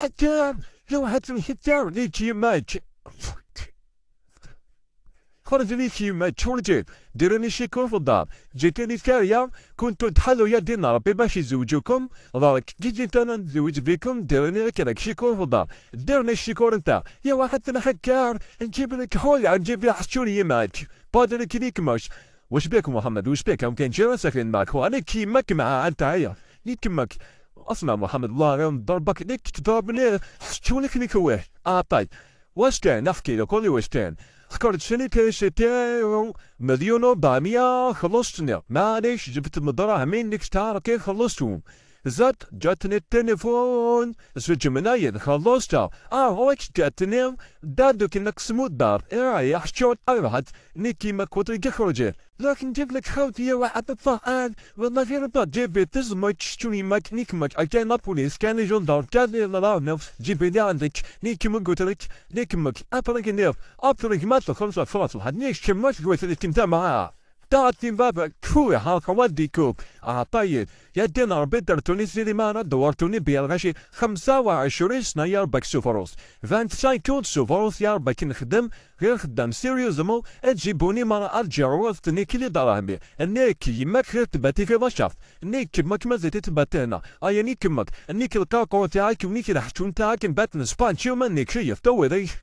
had لو You had to hit down. Did خرج لي شي ماتش ورجعت ديروني شي الدار جيتني كارية كنتو تحلو يا دينا ربي باش يزوجوكم دارك كي جيت انا نزوج بكم ديروني لك راك في الدار ديرني شي كور نتا يا واحد الحكار نجيب لك حول نجيب لك حشوني معك بادر كليك مش واش بيك محمد واش بيك كان جيران ساكنين معك وانا كيماك مع انت هيا نيت كماك اسمع محمد الله راهم ضربك ليك تضربني شتونك ليك واه اه طيب واش كان نحكي لك قولي واش كان خكرت شني كيشتي مليون وبعمية خلصتني معليش جبت مدراهمين ليك تعرف كيف خلصتهم Zat ġatni t-telefon, zġimna jidħallosta, għawek ġatni daddu kienak smuddar, irajja xċot arħad, nikki ma kutri ġiħroġi. لكن جيب لك خوتي واحد الطهان والله غير با جيب تزمج تشتري ماك نيك ماك كان بوليس كان جندار كان لا نوف جيب لي عندك نيك ما قلت لك نيك ماك ابرك نيف ابرك ما تخلص فرص واحد نيك كماش قلت لك انت معاه تعطي باب كوي هاكا ودي كوب اه طيب يا دين ربي درتوني سيدي مانا دورتوني بيرغاشي 25 سنه يا ربك سوفروس 25 كود سوفروس يا ربك نخدم غير خدام سيريوزمون تجيبوني مانا ارجعوا تني كلي دراهمي اني كي يماك غير تباتي في بشاف اني كي ما زيتي تبات هنا اي ايا نيك كمك كي الكاكو تاعك وني ونيك الحشون تاعك نبات نسبانشي وما نيك شيف تو